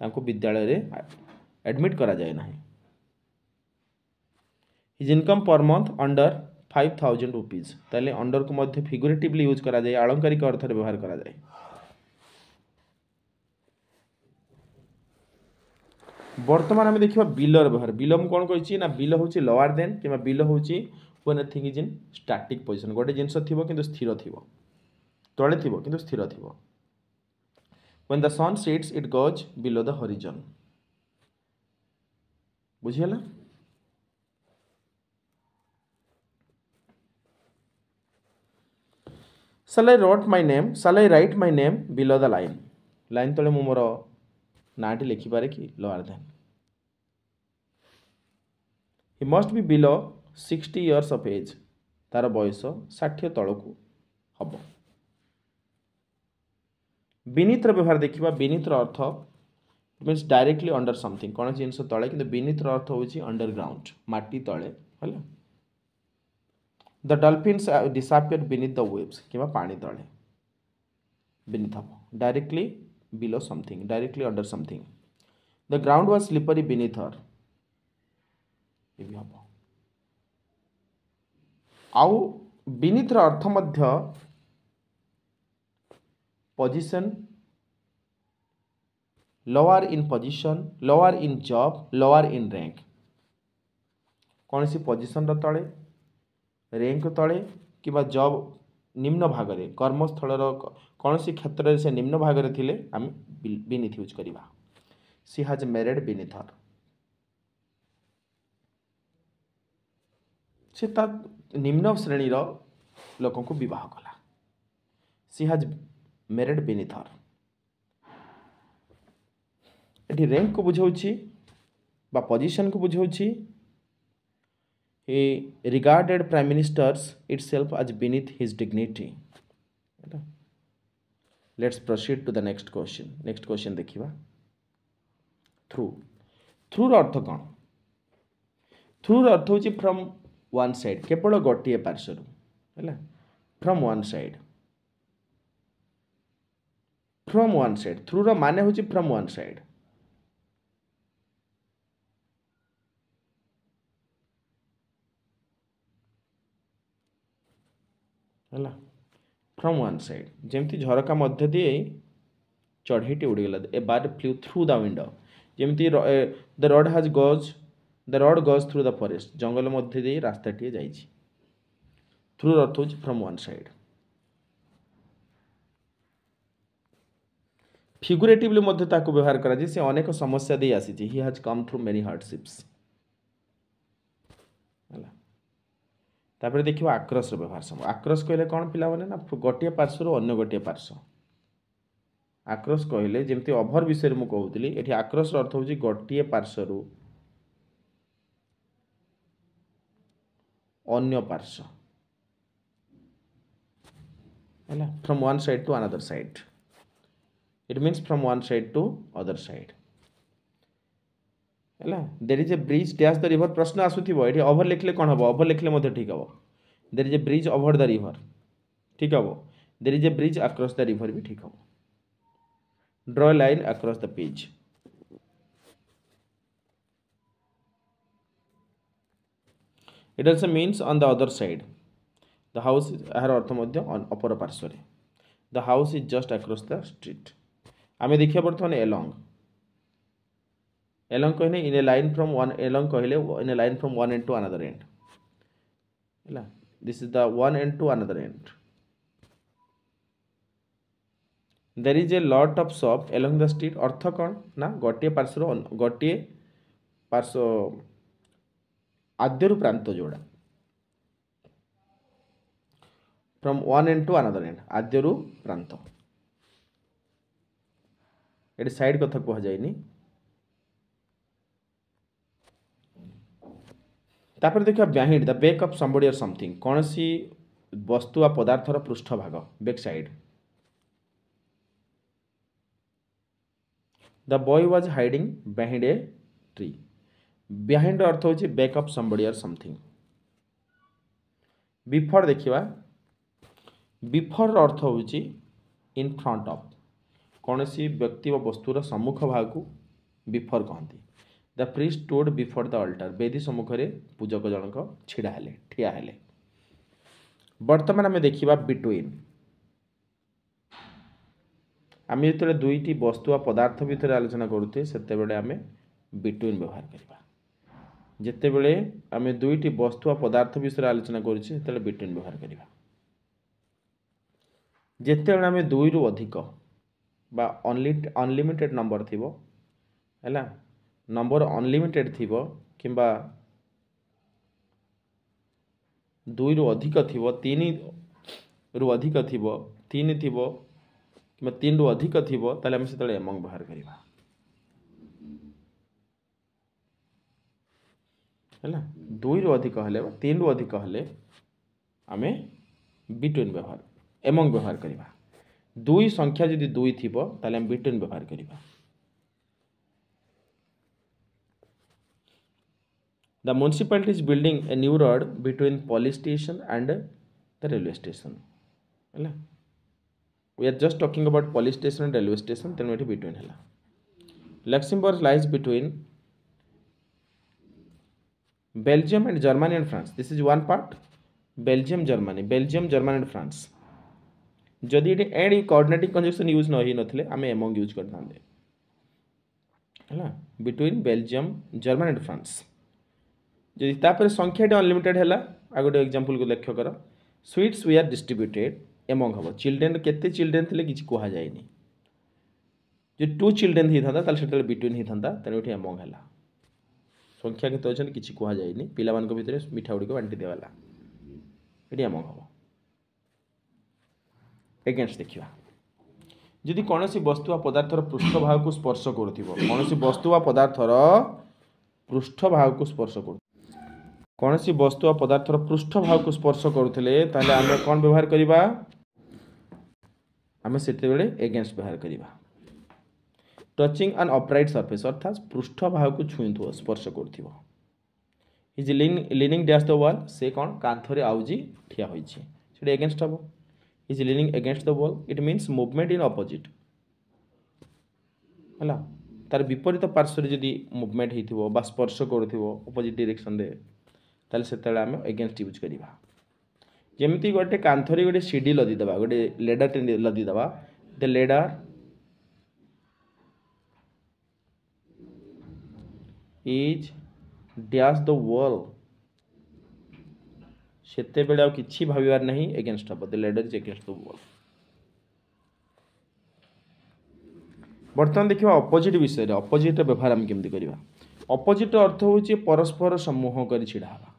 ତାଙ୍କୁ ବିଦ୍ୟାଳୟରେ ଆଡ଼ମିଟ୍ କରାଯାଏ ନାହିଁ his income per month under five thousand rupees ତାହେଲେ ଅଣ୍ଡରକୁ ମଧ୍ୟ ଫିଗୁରେଟିଭଲି ୟୁଜ୍ କରାଯାଏ ଆଳଙ୍କାରିକ ଅର୍ଥରେ ବ୍ୟବହାର କରାଯାଏ ବର୍ତ୍ତମାନ ଆମେ ଦେଖିବା ବିଲର ବ୍ୟବହାର ବିଲ ମୁଁ କ'ଣ କହିଛି ନା ବିଲ ହେଉଛି ଲୋୱାର୍ ଦେନ୍ କିମ୍ବା ବିଲ ହେଉଛି when anything is in static position गोटे जिन थी स्थिर थी तले थी स्थिर थी when the sun sets it goes below the horizon बुझीगला साल आई रट माइ नेम साल I write my name below the line line तले मु मोर नाँटी लिखिपारे कि lower than must be below sixty years of age तार बयस षाठी तौक हम विनीतर व्यवहार देखा विनीतर अर्थ मीन डायरेक्टली अंडर समथिंग कौन जिन तले कि विनीतर अर्थ हो ग्राउंड मटी तले है the dolphins disappear beneath the waves कि पानी तले बनीथ हम directly below something directly under something the ground was slippery beneath ये भी हम आउ विनीतर अर्थ मध्य position lower in position lower in job lower in rank कौन सी पोजिशन रे रैंक तले कि जॉब निम्न भाग रे कर्मस्थल कौन सी क्षेत्र से निम्न भाग रे थिले आम विनीत यूज करवा सी हाज मेरेड विनीथर से ନିମ୍ନ ଶ୍ରେଣୀର ଲୋକଙ୍କୁ ବିବାହ କଲା ସି ହାଜ୍ ମ୍ୟାରେଡ଼୍ ବିନିଥର ଏଠି ରେଙ୍କକୁ ବୁଝାଉଛି ବା ପଜିସନକୁ ବୁଝାଉଛି he regarded prime ministers itself as beneath his dignity let's proceed to the next question next question ଦେଖିବା ଥ୍ରୁ ଥ୍ରୁର ଅର୍ଥ କ'ଣ ଥ୍ରୁର ଅର୍ଥ ହେଉଛି ଫ୍ରମ୍ ୱାନ୍ ସାଇଡ଼୍ କେବଳ ଗୋଟିଏ ପାର୍ଶ୍ୱରୁ ହେଲା from one side from one side ଥ୍ରୁର ମାନେ ହେଉଛି ଫ୍ରମ୍ ୱାନ୍ ସାଇଡ଼୍ ହେଲା ଫ୍ରମ୍ ୱାନ୍ ସାଇଡ଼୍ ଯେମିତି ଝରକା ମଧ୍ୟ ଦିଏ ଚଢ଼େଇଟି ଉଡ଼ିଗଲା a bird flew through the window ଯେମିତି the road has goes the road goes through the forest জঙ্গলের মধ্যে দিয়ে রাস্তাটি যাইছি থ্রুর অর্থ হচ্ছে ফ্রম ওয়ান সাইড ফিগুরেটিভলি মধ্যে তাকে ব্যবহার করা যায় সে অনেক সমস্যা দিয়ে আসিছে হি হাজ কম থ্রু মেনি হার্ডশিপস ହେଲା ତାପରେ ଦେଖିବା ଆକ୍ରସର ବ୍ୟବହାର ସମୟ ଆକ୍ରସ କହିଲେ କ'ଣ ପିଲାମାନେ ନା ଗୋଟିଏ ପାର୍ଶ୍ୱରୁ ଅନ୍ୟ ଗୋଟିଏ ପାର୍ଶ୍ୱ ଆକ୍ରସ କହିଲେ ଯେମିତି ଅଭର ବିଷୟରେ ମୁଁ କହୁଥିଲି ଏଠି ଆକ୍ରସର ଅର୍ଥ ହେଉଛି ଗୋଟିଏ ପାର୍ଶ୍ୱରୁ अन्य पार्श्व है from one side to another side it mean from one side to other side है there is a bridge dash the river प्रश्न आसुव ये ओभर लिखले कौन हम ओभर लिखले ठीक हे there is a bridge over the river ठीक हे there is a bridge across the river भी ठीक हे draw line across the page it also means on the other side the house यार अर्थ अपर पार्श्व the house is just across the street आम देखिए बर्तमान एलंग एलंग कहने in a line from along कहले in a line from one end to another and this is the one end to another end there is a lot of सप along the street अर्थ कौन ना गोटे पार्श्व गोटे पार्श्व আদ্যের প্রান্ত জোড়া from one end to another end আদ্যরু প্রান্ত এটি সাইড কথা কুহযায়নি ତାପରେ ଦେଖିବା behind the back of somebody or something କୌଣସି ବସ୍ତୁ ବା ପଦାର୍ଥର ପୃଷ୍ଠଭାଗ back side the boy was hiding behind a tree behind अर्थ हो back of somebody or something before देखा बिफोर अर्थ हो इन फ्रंट अफ कौन व्यक्ति व वस्तुर सम्मुख भाग को बिफोर कहते the priest stood before the altar बेदी सम्मुखें पूजक जनक ढा ठिया बर्तमान आम देखा बिटवीन आम जो दुईट वस्तु व पदार्थ भर आलोचना करते आम बिटवीन व्यवहार करवा ଯେତେବେଳେ ଆମେ ଦୁଇଟି ବସ୍ତୁ ବା ପଦାର୍ଥ ବିଷୟରେ ଆଲୋଚନା କରୁଛେ ସେତେବେଳେ ବିଟୁଇନ୍ ବ୍ୟବହାର କରିବା ଯେତେବେଳେ ଆମେ ଦୁଇରୁ ଅଧିକ ବା ଅନଲି ଅନଲିମିଟେଡ଼ ନମ୍ବର ଥିବ ହେଲା ନମ୍ବର ଅନଲିମିଟେଡ଼ ଥିବ କିମ୍ବା ଦୁଇରୁ ଅଧିକ ଥିବ ତିନିରୁ ଅଧିକ ଥିବ ତିନି ଥିବ କିମ୍ବା ତିନିରୁ ଅଧିକ ଥିବ ତାହେଲେ ଆମେ ସେତେବେଳେ ଏମଙ୍ଗ ବ୍ୟବହାର କରିବା है दुई रु अधिक तीन रु अधिक आम बिटवीन व्यवहार एमंग व्यवहार करवा दुई संख्या जी दुई थी तेल बिटवीन व्यवहार करवा the municipality's building a new road between police station and the railway station है we are just talking about police station and railway station तेनाली बिटवीन है Luxembourg lies between Belgium and Germany and France this is one part Belgium Germany Belgium Germany and France जदि ये and coordinating conjunction use न हो ना आम among use करते है between Belgium Germany and France जदि तापर संख्याटे अनलिमिटेड है आगे गोटे एक्जामपल को लक्ष्य कर sweets we are distributed among हम चिल्ड्रेन के चिल्ड्रेन थे किसी कहु जो टू चिल्ड्रेन होता बिटवीन होता तेनाली एमंग है ସଂଖ୍ୟା କେତେ ଅଛନ୍ତି କିଛି କୁହାଯାଇନି ପିଲାମାନଙ୍କ ଭିତରେ ମିଠାଗୁଡ଼ିକ ବାଣ୍ଟି ଦିଆଗଲା ଏଠି ଆମ ହେବ ଏଗେନଷ୍ଟ ଦେଖିବା ଯଦି କୌଣସି ବସ୍ତୁ ବା ପଦାର୍ଥର ପୃଷ୍ଠଭାଗକୁ ସ୍ପର୍ଶ କରୁଥିବ କୌଣସି ବସ୍ତୁ ବା ପଦାର୍ଥର ପୃଷ୍ଠଭାଗକୁ ସ୍ପର୍ଶ କରୁ କୌଣସି ବସ୍ତୁ ବା ପଦାର୍ଥର ପୃଷ୍ଠଭାଗକୁ ସ୍ପର୍ଶ କରୁଥିଲେ ତାହେଲେ ଆମେ କ'ଣ ବ୍ୟବହାର କରିବା ଆମେ ସେତେବେଳେ ଏଗେନଷ୍ଟ ବ୍ୟବହାର କରିବା ଟଚିଂ ଆଣ୍ଡ ଅପରାଇଟ୍ ସର୍ଫେସ୍ ଅର୍ଥାତ୍ ପୃଷ୍ଠ ଭାଗକୁ ଛୁଇଁଥିବ ସ୍ପର୍ଶ କରୁଥିବ is leaning dash the wall ସେ କ'ଣ କାନ୍ଥରେ ଆଉଜି ଠିଆ ହୋଇଛି ସେଠି ଏଗେନଷ୍ଟ ହେବ is leaning against the wall it means movement in opposite ହେଲା ତାର ବିପରୀତ ପାର୍ଶ୍ୱରେ ଯଦି ମୁଭମେଣ୍ଟ ହେଇଥିବ ବା ସ୍ପର୍ଶ କରୁଥିବ ଅପୋଜିଟ୍ ଡିରେକ୍ସନ୍ରେ ତାହେଲେ ସେତେବେଳେ ଆମେ ଏଗେନଷ୍ଟ ୟୁଜ୍ କରିବା ଯେମିତି ଗୋଟେ କାନ୍ଥରେ ଗୋଟେ ସିଡ଼ି ଲଦିଦେବା ଗୋଟେ ଲେଡ଼ରଟେ ଲଦିଦେବା the ladder is dash the wall सेत कि भावार नहीं एगेन्स्ट हम दिडर इज एगेन्स्ट द वर्ल्ड बर्तमान देखा अपोजिट विषय अपोजिट व्यवहार आम कमी करवा अपोजिट अर्थ हो परस्पर समूह कर ढाला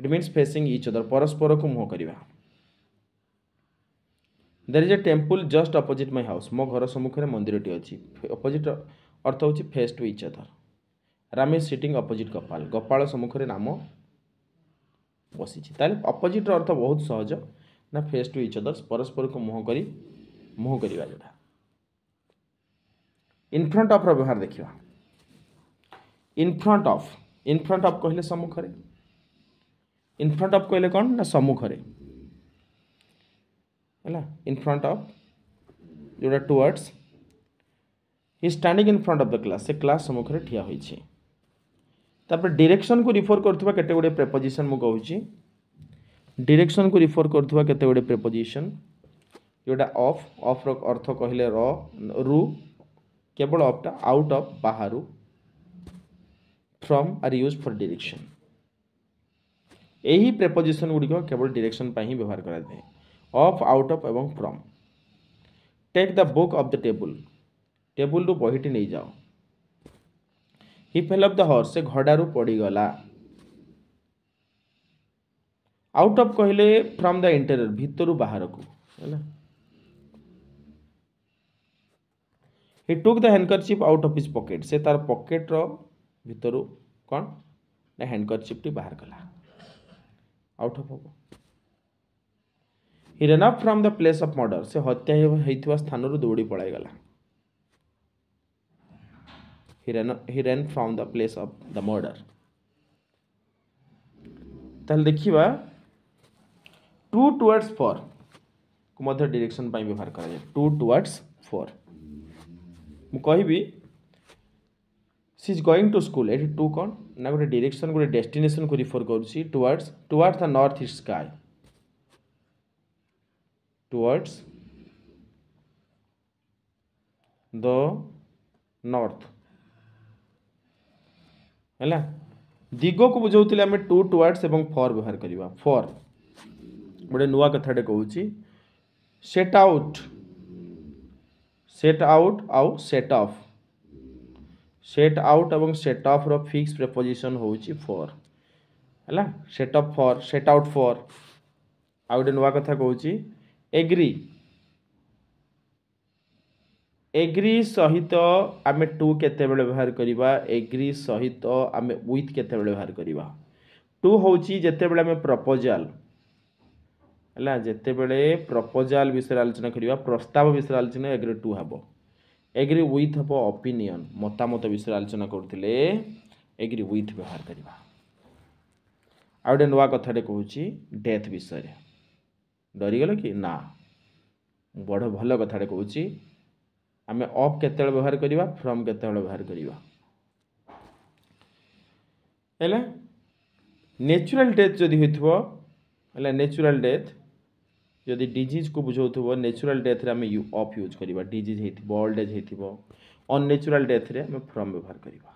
इट मीनस फेसींग अदर परस्पर को मुह करवा there is a temple just opposite my house मो घर सम्मुखें मंदिर टी अच्छी अपोजिट अर्थ हो face to each other Ramesh sitting opposite Gopal Gopal सम्मुखें नाम बसी अपोजिट्र अर्थ बहुत सहज ना फेस टू इच अदर्स परस्पर को मुह कर मुह करवा जोटा इनफ्रंट अफ्र व्यवहार देखा इनफ्रंट अफ इनफ्रंट अफ कहले सम्मुखें इनफ्रंट अफ कहले कौन ना सम्मुखें है इनफ्रंट अफ जोटा towards he standing in front of the class से क्लास सम्मुखें ठिया होती है ତାପରେ ଡିରେକ୍ସନ୍କୁ ରିଫର୍ କରୁଥିବା କେତେ ଗୁଡ଼ିଏ ପ୍ରେପୋଜିସନ୍ ମୁଁ କହୁଛି ଡିରେକ୍ସନ୍କୁ ରିଫର୍ କରୁଥିବା କେତେ ଗୁଡ଼ିଏ ପ୍ରେପୋଜିସନ୍ ଯେଉଁଟା ଅଫ୍ ଅଫ୍ର ଅର୍ଥ କହିଲେ ର ରୁ କେବଳ ଅଫ୍ଟା ଆଉଟ୍ ଅଫ୍ ବାହାରୁ from are use for direction ଏହି ପ୍ରେପୋଜିସନ୍ ଗୁଡ଼ିକ କେବଳ ଡିରେକ୍ସନ୍ ପାଇଁ ହିଁ ବ୍ୟବହାର କରାଯାଏ ଅଫ୍ ଆଉଟ୍ ଅଫ୍ ଏବଂ from take the book off the table ଟେବୁଲ୍ରୁ ବହିଟି ନେଇଯାଅ हिफेल अफ द हर्स से घड़ पड़गला आउट अफ कह फ्रम द इंटेरियर भितर बाहर को he took the handkerchief out of his pocket से तार पकेट्र भर कौन ना टी बाहर कला आउट अफ हे he ran off from the place of murder से हत्या स्थान दौड़ी पलाईगला he ran he ran from the place of the murder तल देखिबा 2 को मध्य डायरेक्शन पई व्यवहार करा जाय 2 टुवर्ड्स 4 मु कहिबी she is going to school at 2 कोन ना गोटे डायरेक्शन गो डेस्टिनेशन को रिफर कर छी towards the north east sky towards the north है दिग को बुझाऊ आम टू और फर व्यवहार करवा फर गोटे नुआ कथा कौच सेट आउट सेट आउट आउ सेट अफ सेट आउट और सेट अफ्र फिक्स प्रेपोजिशन होर है set off for set out for आ गए नुआ कथा कौच एग्री এগ্রি সহিত আমি টু কেতবে ব্যবহার করা এগ্রি সহিত আমি উইথ কেতবে ব্যবহার করা টু হচ্ছে যেতবে আমি প্রপোজাল ହେଲା ଯେତେବେଳେ ପ୍ରପୋଜାଲ୍ ବିଷୟରେ ଆଲୋଚନା କରିବା ପ୍ରସ୍ତାବ ବିଷୟରେ ଆଲୋଚନା ଏଗ୍ରି ଟୁ ହେବ ଏଗ୍ରି ୱିଥ୍ ହେବ ଅପିନିଅନ୍ ମତାମତ ବିଷୟରେ ଆଲୋଚନା କରୁଥିଲେ ଏଗ୍ରି ୱିଥ୍ ବ୍ୟବହାର କରିବା ଆଉ ଗୋଟେ ନୂଆ କଥାଟେ କହୁଛି ଡେଥ୍ ବିଷୟରେ ଡରିଗଲ କି ନା ବଡ଼ ଭଲ କଥାଟେ କହୁଛି आम अफ के व्यवहार करवा फ्रम के व्यवहार करवा नेचुरल डेथ जदि होचुराल डेथ जदि डीज को बुझा थो नेचुराल डेथ रे आमे यू अफ यूज करवा डीज होल्ड एज हो डेथ रे आमे फ्रम व्यवहार करवा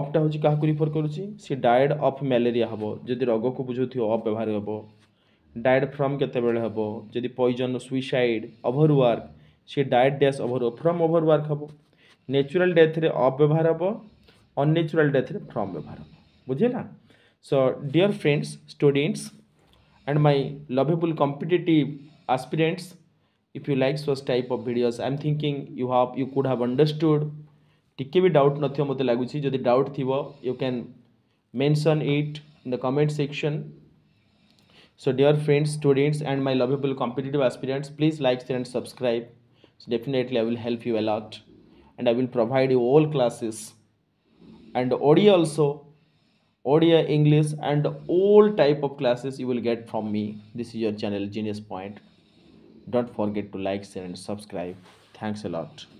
अफ्टा हूँ क्या रिफर कर डायड अफ मैले हे जो रोग को बुझे थो अफ व्यवहार हे ଡାଏଡ଼୍ ଫ୍ରମ୍ କେତେବେଳେ ହେବ ଯଦି ପଏଜନ୍ ସୁଇସାଇଡ଼୍ ଓଭର୍ ୱାର୍କ ସେ died dash over from over work ହେବ ନ୍ୟାଚୁରାଲ୍ ଡେଥ୍ରେ ଅଫ୍ ବ୍ୟବହାର ହେବ ଅନ୍ନ୍ୟାଚୁରାଲ୍ ଡେଥ୍ରେ ଫ୍ରମ୍ ବ୍ୟବହାର ହେବ ବୁଝିହେଲା so dear friends students and my lovable competitive aspirants if you like such type of videos i'm thinking you have you could have understood ଟିକେ ବି doubt ନଥିବ ମୋତେ ଲାଗୁଛି ଯଦି ଡାଉଟ୍ ଥିବ you can mention it in the comment section so dear friends students and my lovable competitive aspirants please like share and subscribe so definitely i will help you a lot and i will provide you all classes and OD also ODI English and all type of classes you will get from me this is your channel genius point don't forget to like share and subscribe thanks a lot